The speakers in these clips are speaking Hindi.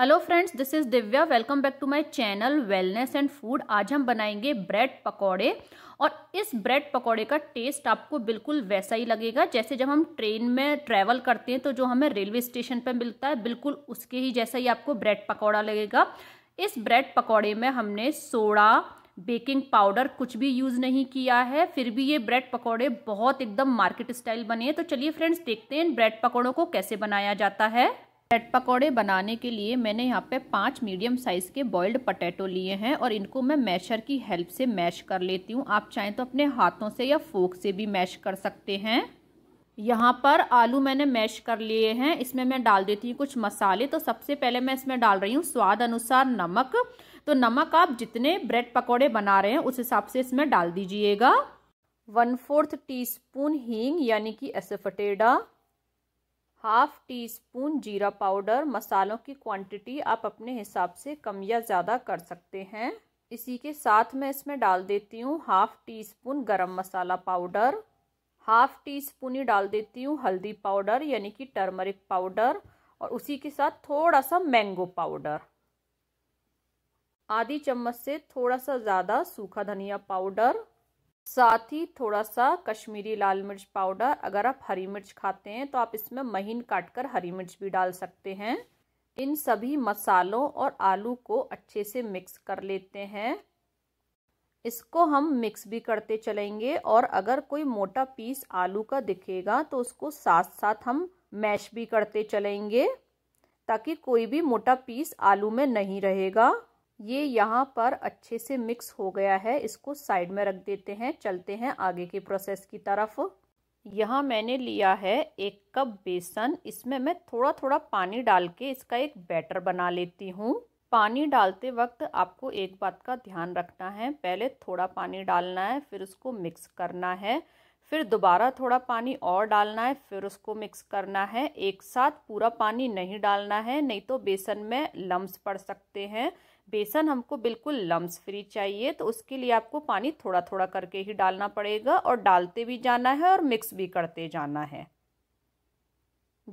hello friends this is Divya welcome back to my channel wellness and food आज हम बनाएंगे ब्रेड पकौड़े और इस ब्रेड पकौड़े का टेस्ट आपको बिल्कुल वैसा ही लगेगा जैसे जब हम ट्रेन में ट्रैवल करते हैं तो जो हमें रेलवे स्टेशन पर मिलता है बिल्कुल उसके ही जैसा ही आपको ब्रेड पकौड़ा लगेगा इस ब्रेड पकौड़े में हमने सोडा बेकिंग पाउडर कुछ भी यूज़ नहीं किया है फिर भी ये ब्रेड पकौड़े बहुत एकदम मार्केट स्टाइल बने हैं तो चलिए फ्रेंड्स देखते हैं इन ब्रेड पकौड़ों को कैसे बनाया जाता है ब्रेड पकौड़े बनाने के लिए मैंने यहाँ पे पांच मीडियम साइज़ के बॉइल्ड पटैटो लिए हैं और इनको मैं मैशर की हेल्प से मैश कर लेती हूँ आप चाहें तो अपने हाथों से या फोक से भी मैश कर सकते हैं यहाँ पर आलू मैंने मैश कर लिए हैं इसमें मैं डाल देती हूँ कुछ मसाले तो सबसे पहले मैं इसमें डाल रही हूँ स्वाद अनुसार नमक तो नमक आप जितने ब्रेड पकौड़े बना रहे हैं उस हिसाब से इसमें डाल दीजिएगा वन फोर्थ टी स्पून हींग यानी कि एसफटेडा हाफ टी स्पून जीरा पाउडर मसालों की क्वांटिटी आप अपने हिसाब से कम या ज़्यादा कर सकते हैं इसी के साथ मैं इसमें डाल देती हूँ half teaspoon garam masala powder half teaspoon ही डाल देती हूँ हल्दी पाउडर यानी कि टर्मरिक पाउडर और उसी के साथ थोड़ा सा मैंगो पाउडर आधी चम्मच से थोड़ा सा ज़्यादा सूखा धनिया पाउडर साथ ही थोड़ा सा कश्मीरी लाल मिर्च पाउडर अगर आप हरी मिर्च खाते हैं तो आप इसमें महीन काट कर हरी मिर्च भी डाल सकते हैं इन सभी मसालों और आलू को अच्छे से मिक्स कर लेते हैं इसको हम मिक्स भी करते चलेंगे और अगर कोई मोटा पीस आलू का दिखेगा तो उसको साथ साथ हम मैश भी करते चलेंगे ताकि कोई भी मोटा पीस आलू में नहीं रहेगा ये यहाँ पर अच्छे से मिक्स हो गया है इसको साइड में रख देते हैं चलते हैं आगे के प्रोसेस की तरफ यहाँ मैंने लिया है एक कप बेसन इसमें मैं थोड़ा थोड़ा पानी डाल के इसका एक बैटर बना लेती हूँ पानी डालते वक्त आपको एक बात का ध्यान रखना है पहले थोड़ा पानी डालना है फिर उसको मिक्स करना है फिर दोबारा थोड़ा पानी और डालना है फिर उसको मिक्स करना है एक साथ पूरा पानी नहीं डालना है नहीं तो बेसन में लम्स पड़ सकते हैं बेसन हमको बिल्कुल लम्स फ्री चाहिए तो उसके लिए आपको पानी थोड़ा थोड़ा करके ही डालना पड़ेगा और डालते भी जाना है और मिक्स भी करते जाना है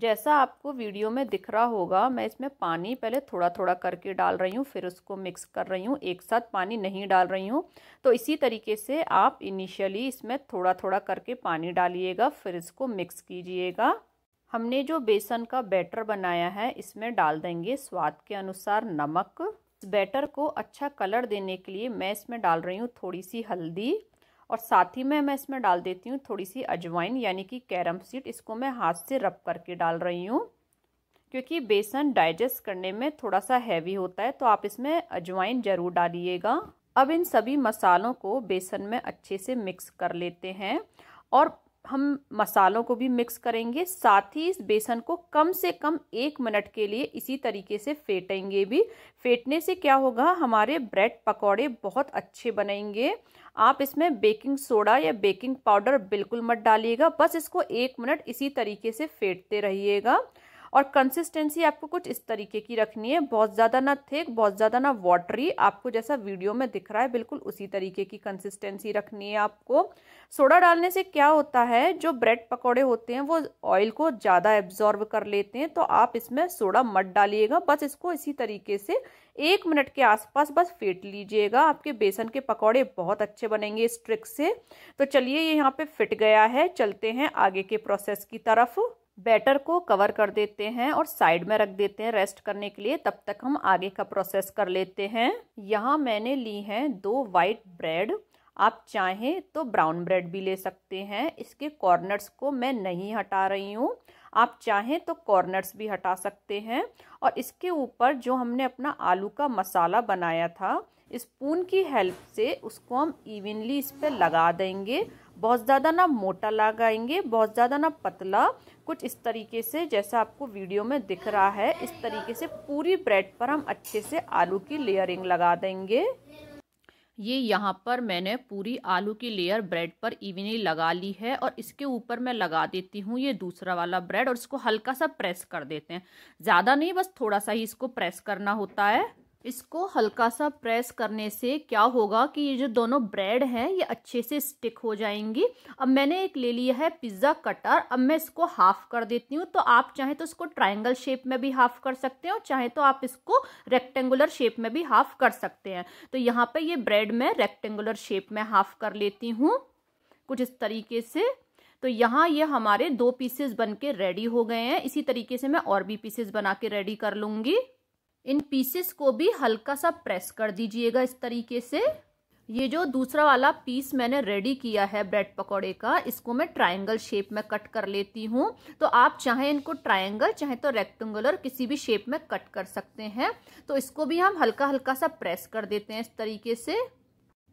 जैसा आपको वीडियो में दिख रहा होगा मैं इसमें पानी पहले थोड़ा थोड़ा करके डाल रही हूँ फिर उसको मिक्स कर रही हूँ एक साथ पानी नहीं डाल रही हूँ तो इसी तरीके से आप इनिशियली इसमें थोड़ा थोड़ा करके पानी डालिएगा फिर इसको मिक्स कीजिएगा हमने जो बेसन का बैटर बनाया है इसमें डाल देंगे स्वाद के अनुसार नमक बैटर को अच्छा कलर देने के लिए मैं इसमें डाल रही हूँ थोड़ी सी हल्दी और साथ ही में मैं इसमें डाल देती हूँ थोड़ी सी अजवाइन यानी कि कैरम सीड इसको मैं हाथ से रब करके डाल रही हूँ क्योंकि बेसन डाइजेस्ट करने में थोड़ा सा हैवी होता है तो आप इसमें अजवाइन ज़रूर डालिएगा अब इन सभी मसालों को बेसन में अच्छे से मिक्स कर लेते हैं और हम मसालों को भी मिक्स करेंगे साथ ही इस बेसन को कम से कम एक मिनट के लिए इसी तरीके से फेटेंगे भी फेटने से क्या होगा हमारे ब्रेड पकौड़े बहुत अच्छे बनेंगे आप इसमें बेकिंग सोडा या बेकिंग पाउडर बिल्कुल मत डालिएगा बस इसको एक मिनट इसी तरीके से फेटते रहिएगा और कंसिस्टेंसी आपको कुछ इस तरीके की रखनी है बहुत ज़्यादा ना थिक बहुत ज़्यादा ना वाटरी आपको जैसा वीडियो में दिख रहा है बिल्कुल उसी तरीके की कंसिस्टेंसी रखनी है आपको सोडा डालने से क्या होता है जो ब्रेड पकौड़े होते हैं वो ऑयल को ज़्यादा एब्जॉर्ब कर लेते हैं तो आप इसमें सोडा मत डालिएगा बस इसको इसी तरीके से एक मिनट के आसपास बस फेट लीजिएगा आपके बेसन के पकौड़े बहुत अच्छे बनेंगे इस ट्रिक से तो चलिए ये यहाँ पे फिट गया है चलते हैं आगे के प्रोसेस की तरफ बैटर को कवर कर देते हैं और साइड में रख देते हैं रेस्ट करने के लिए तब तक हम आगे का प्रोसेस कर लेते हैं यहाँ मैंने ली हैं दो वाइट ब्रेड आप चाहें तो ब्राउन ब्रेड भी ले सकते हैं इसके कॉर्नर्स को मैं नहीं हटा रही हूँ आप चाहें तो कॉर्नर्स भी हटा सकते हैं और इसके ऊपर जो हमने अपना आलू का मसाला बनाया था स्पून की हेल्प से उसको हम इवनली इस पर लगा देंगे बहुत ज़्यादा ना मोटा लगाएंगे बहुत ज़्यादा ना पतला कुछ इस तरीके से जैसा आपको वीडियो में दिख रहा है इस तरीके से पूरी ब्रेड पर हम अच्छे से आलू की लेयरिंग लगा देंगे ये यहाँ पर मैंने पूरी आलू की लेयर ब्रेड पर इवनली लगा ली है और इसके ऊपर मैं लगा देती हूँ ये दूसरा वाला ब्रेड और इसको हल्का सा प्रेस कर देते हैं ज़्यादा नहीं बस थोड़ा सा ही इसको प्रेस करना होता है इसको हल्का सा प्रेस करने से क्या होगा कि ये जो दोनों ब्रेड हैं ये अच्छे से स्टिक हो जाएंगी अब मैंने एक ले लिया है पिज़्ज़ा कटर अब मैं इसको हाफ कर देती हूँ तो आप चाहे तो इसको ट्रायंगल शेप में भी हाफ कर सकते हैं और चाहे तो आप इसको रेक्टेंगुलर शेप में भी हाफ कर सकते हैं तो यहाँ पर ये ब्रेड मैं रेक्टेंगुलर शेप में हाफ कर लेती हूँ कुछ इस तरीके से तो यहाँ ये हमारे दो पीसेस बन के रेडी हो गए हैं इसी तरीके से मैं और भी पीसेस बना के रेडी कर लूँगी इन पीसेस को भी हल्का सा प्रेस कर दीजिएगा इस तरीके से ये जो दूसरा वाला पीस मैंने रेडी किया है ब्रेड पकौड़े का इसको मैं ट्रायंगल शेप में कट कर लेती हूँ तो आप चाहे इनको ट्रायंगल चाहे तो रेक्टेंगुलर किसी भी शेप में कट कर सकते हैं तो इसको भी हम हल्का हल्का सा प्रेस कर देते हैं इस तरीके से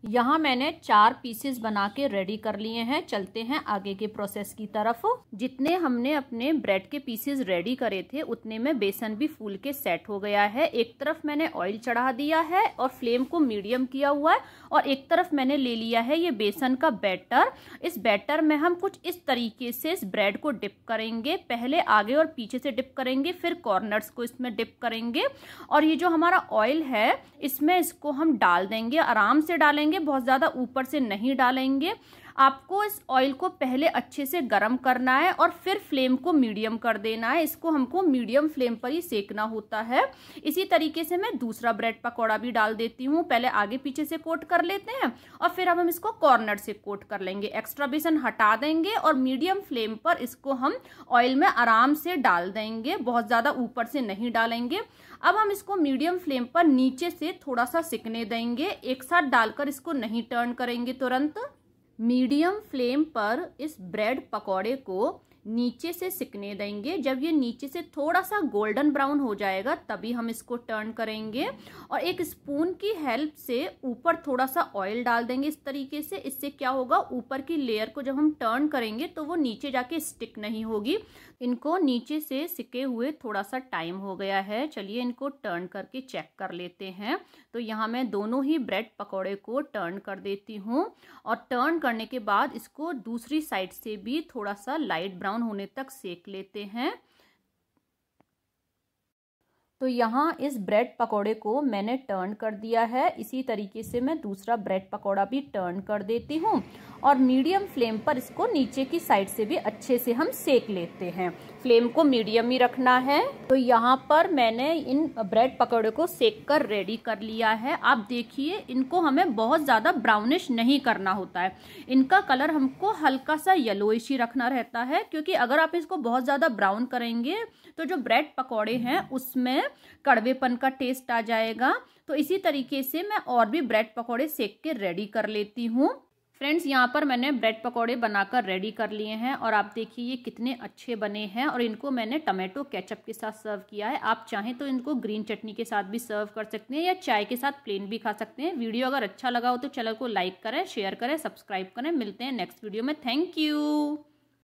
यहाँ मैंने चार पीसेस बना के रेडी कर लिए हैं चलते हैं आगे के प्रोसेस की तरफ जितने हमने अपने ब्रेड के पीसेस रेडी करे थे उतने में बेसन भी फूल के सेट हो गया है एक तरफ मैंने ऑयल चढ़ा दिया है और फ्लेम को मीडियम किया हुआ है और एक तरफ मैंने ले लिया है ये बेसन का बैटर इस बैटर में हम कुछ इस तरीके से इस ब्रेड को डिप करेंगे पहले आगे और पीछे से डिप करेंगे फिर कॉर्नर्स को इसमें डिप करेंगे और ये जो हमारा ऑयल है इसमें इसको हम डाल देंगे आराम से डालेंगे डालेंगे बहुत ज़्यादा ऊपर से नहीं डालेंगे आपको इस ऑयल को पहले अच्छे से गर्म करना है और फिर फ्लेम को मीडियम कर देना है इसको हमको मीडियम फ्लेम पर ही सेकना होता है इसी तरीके से मैं दूसरा ब्रेड पकौड़ा भी डाल देती हूँ पहले आगे पीछे से कोट कर लेते हैं और फिर अब हम इसको कॉर्नर से कोट कर लेंगे एक्स्ट्रा बेसन हटा देंगे और मीडियम फ्लेम पर इसको हम ऑयल में आराम से डाल देंगे बहुत ज़्यादा ऊपर से नहीं डालेंगे अब हम इसको मीडियम फ्लेम पर नीचे से थोड़ा सा सिकने देंगे एक साथ डालकर इसको नहीं टर्न करेंगे तुरंत मीडियम फ्लेम पर इस ब्रेड पकौड़े को नीचे से सिकने देंगे जब ये नीचे से थोड़ा सा गोल्डन ब्राउन हो जाएगा तभी हम इसको टर्न करेंगे और एक स्पून की हेल्प से ऊपर थोड़ा सा ऑयल डाल देंगे इस तरीके से इससे क्या होगा ऊपर की लेयर को जब हम टर्न करेंगे तो वो नीचे जाके स्टिक नहीं होगी इनको नीचे से सिके हुए थोड़ा सा टाइम हो गया है चलिए इनको टर्न करके चेक कर लेते हैं तो यहाँ मैं दोनों ही ब्रेड पकौड़े को टर्न कर देती हूँ और टर्न करने के बाद इसको दूसरी साइड से भी थोड़ा सा लाइट ब्राउन ब्राउन होने तक सेक लेते हैं तो यहाँ इस ब्रेड पकोड़े को मैंने टर्न कर दिया है इसी तरीके से मैं दूसरा ब्रेड पकोड़ा भी टर्न कर देती हूँ और मीडियम फ्लेम पर इसको नीचे की साइड से भी अच्छे से हम सेक लेते हैं फ्लेम को मीडियम ही रखना है तो यहाँ पर मैंने इन ब्रेड पकौड़े को सेक कर रेडी कर लिया है आप देखिए इनको हमें बहुत ज़्यादा ब्राउनिश नहीं करना होता है इनका कलर हमको हल्का सा येलोइश ही रखना रहता है क्योंकि अगर आप इसको बहुत ज़्यादा ब्राउन करेंगे तो जो ब्रेड पकौड़े हैं उसमें कड़वेपन का टेस्ट आ जाएगा तो इसी तरीके से मैं और भी ब्रेड पकौड़े सेक के रेडी कर लेती हूँ फ्रेंड्स यहाँ पर मैंने ब्रेड पकौड़े बनाकर रेडी कर लिए हैं और आप देखिए ये कितने अच्छे बने हैं और इनको मैंने टमाटो केचप के साथ सर्व किया है आप चाहें तो इनको ग्रीन चटनी के साथ भी सर्व कर सकते हैं या चाय के साथ प्लेन भी खा सकते हैं वीडियो अगर अच्छा लगा हो तो चैनल को लाइक करें शेयर करें सब्सक्राइब करें मिलते हैं नेक्स्ट वीडियो में थैंक यू